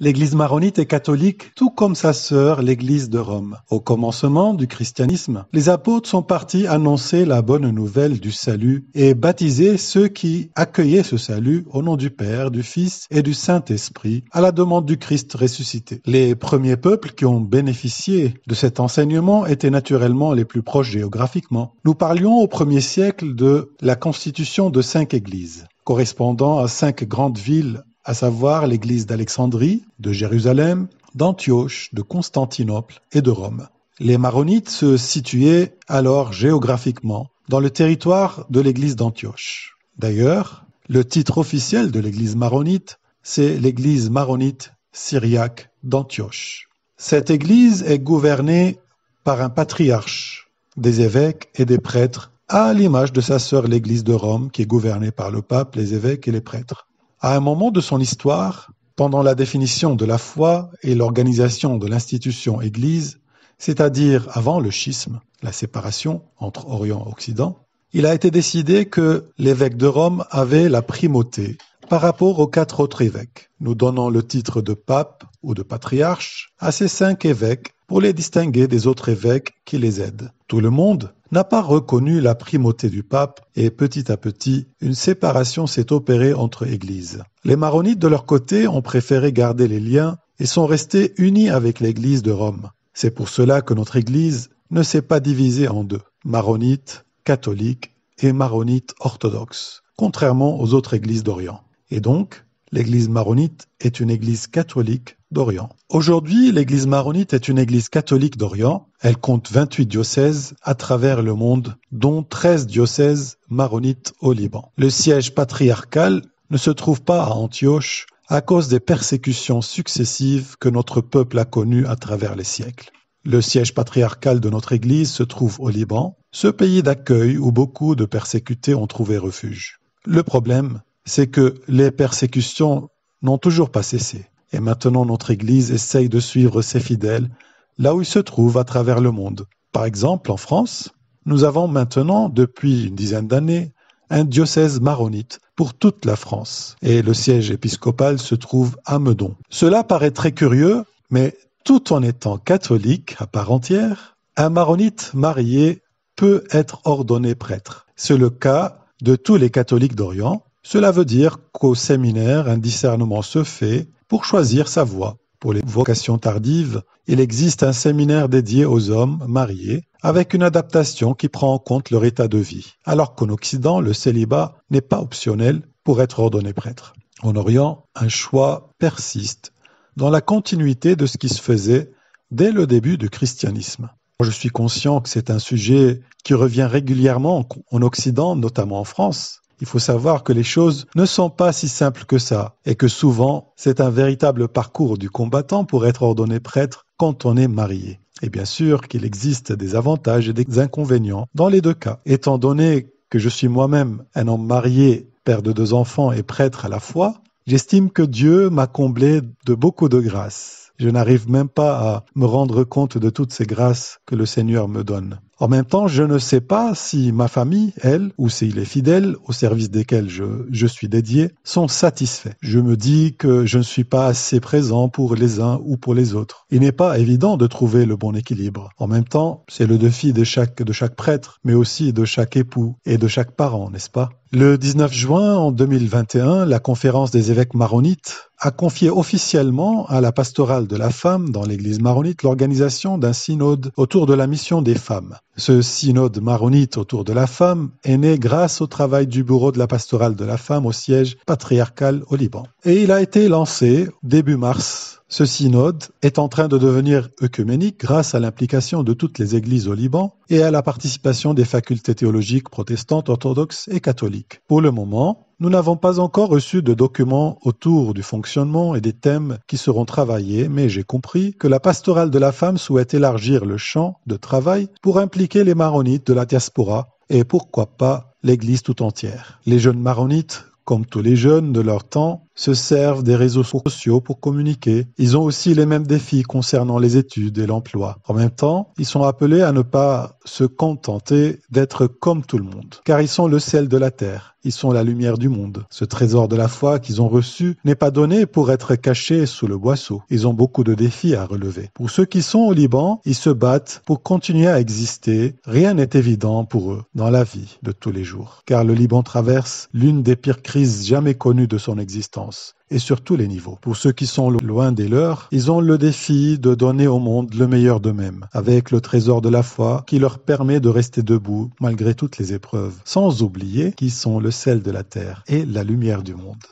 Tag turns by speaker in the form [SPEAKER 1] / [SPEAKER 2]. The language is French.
[SPEAKER 1] L'église maronite est catholique, tout comme sa sœur, l'église de Rome. Au commencement du christianisme, les apôtres sont partis annoncer la bonne nouvelle du salut et baptiser ceux qui accueillaient ce salut au nom du Père, du Fils et du Saint-Esprit, à la demande du Christ ressuscité. Les premiers peuples qui ont bénéficié de cet enseignement étaient naturellement les plus proches géographiquement. Nous parlions au premier siècle de la constitution de cinq églises correspondant à cinq grandes villes à savoir l'église d'Alexandrie, de Jérusalem, d'Antioche, de Constantinople et de Rome. Les maronites se situaient alors géographiquement dans le territoire de l'église d'Antioche. D'ailleurs, le titre officiel de l'église maronite, c'est l'église maronite syriaque d'Antioche. Cette église est gouvernée par un patriarche, des évêques et des prêtres, à l'image de sa sœur l'église de Rome qui est gouvernée par le pape, les évêques et les prêtres. À un moment de son histoire, pendant la définition de la foi et l'organisation de l'institution Église, c'est-à-dire avant le schisme, la séparation entre Orient et Occident, il a été décidé que l'évêque de Rome avait la primauté par rapport aux quatre autres évêques, nous donnant le titre de pape ou de patriarches à ces cinq évêques pour les distinguer des autres évêques qui les aident. Tout le monde n'a pas reconnu la primauté du pape et petit à petit, une séparation s'est opérée entre églises. Les maronites de leur côté ont préféré garder les liens et sont restés unis avec l'église de Rome. C'est pour cela que notre église ne s'est pas divisée en deux, maronites, catholique et maronite orthodoxe, contrairement aux autres églises d'Orient. Et donc, l'église maronite est une église catholique Aujourd'hui, l'Église maronite est une Église catholique d'Orient. Elle compte 28 diocèses à travers le monde, dont 13 diocèses maronites au Liban. Le siège patriarcal ne se trouve pas à Antioche à cause des persécutions successives que notre peuple a connues à travers les siècles. Le siège patriarcal de notre Église se trouve au Liban, ce pays d'accueil où beaucoup de persécutés ont trouvé refuge. Le problème, c'est que les persécutions n'ont toujours pas cessé. Et maintenant, notre Église essaye de suivre ses fidèles là où ils se trouvent à travers le monde. Par exemple, en France, nous avons maintenant, depuis une dizaine d'années, un diocèse maronite pour toute la France, et le siège épiscopal se trouve à Meudon. Cela paraît très curieux, mais tout en étant catholique à part entière, un maronite marié peut être ordonné prêtre. C'est le cas de tous les catholiques d'Orient. Cela veut dire qu'au séminaire, un discernement se fait pour choisir sa voie, pour les vocations tardives, il existe un séminaire dédié aux hommes mariés, avec une adaptation qui prend en compte leur état de vie, alors qu'en Occident, le célibat n'est pas optionnel pour être ordonné prêtre. En Orient, un choix persiste dans la continuité de ce qui se faisait dès le début du christianisme. Je suis conscient que c'est un sujet qui revient régulièrement en Occident, notamment en France, il faut savoir que les choses ne sont pas si simples que ça, et que souvent, c'est un véritable parcours du combattant pour être ordonné prêtre quand on est marié. Et bien sûr qu'il existe des avantages et des inconvénients dans les deux cas, étant donné que je suis moi-même un homme marié, père de deux enfants et prêtre à la fois, j'estime que Dieu m'a comblé de beaucoup de grâces. Je n'arrive même pas à me rendre compte de toutes ces grâces que le Seigneur me donne. En même temps, je ne sais pas si ma famille, elle, ou si est fidèle, au service desquels je, je suis dédié, sont satisfaits. Je me dis que je ne suis pas assez présent pour les uns ou pour les autres. Il n'est pas évident de trouver le bon équilibre. En même temps, c'est le défi de chaque, de chaque prêtre, mais aussi de chaque époux et de chaque parent, n'est-ce pas? Le 19 juin en 2021, la conférence des évêques maronites a confié officiellement à la pastorale de la femme dans l'Église maronite l'organisation d'un synode autour de la mission des femmes. Ce synode maronite autour de la femme est né grâce au travail du bureau de la pastorale de la femme au siège patriarcal au Liban. Et il a été lancé début mars. Ce synode est en train de devenir œcuménique grâce à l'implication de toutes les églises au Liban et à la participation des facultés théologiques protestantes, orthodoxes et catholiques. Pour le moment, nous n'avons pas encore reçu de documents autour du fonctionnement et des thèmes qui seront travaillés, mais j'ai compris que la pastorale de la femme souhaite élargir le champ de travail pour impliquer les maronites de la diaspora et pourquoi pas l'Église tout entière. Les jeunes maronites, comme tous les jeunes de leur temps, se servent des réseaux sociaux pour communiquer. Ils ont aussi les mêmes défis concernant les études et l'emploi. En même temps, ils sont appelés à ne pas se contenter d'être comme tout le monde, car ils sont le sel de la terre. Ils sont la lumière du monde. Ce trésor de la foi qu'ils ont reçu n'est pas donné pour être caché sous le boisseau. Ils ont beaucoup de défis à relever. Pour ceux qui sont au Liban, ils se battent pour continuer à exister. Rien n'est évident pour eux dans la vie de tous les jours, car le Liban traverse l'une des pires crises jamais connues de son existence et sur tous les niveaux. Pour ceux qui sont loin des leurs, ils ont le défi de donner au monde le meilleur d'eux-mêmes, avec le trésor de la foi qui leur permet de rester debout malgré toutes les épreuves, sans oublier qu'ils sont le sel de la terre et la lumière du monde.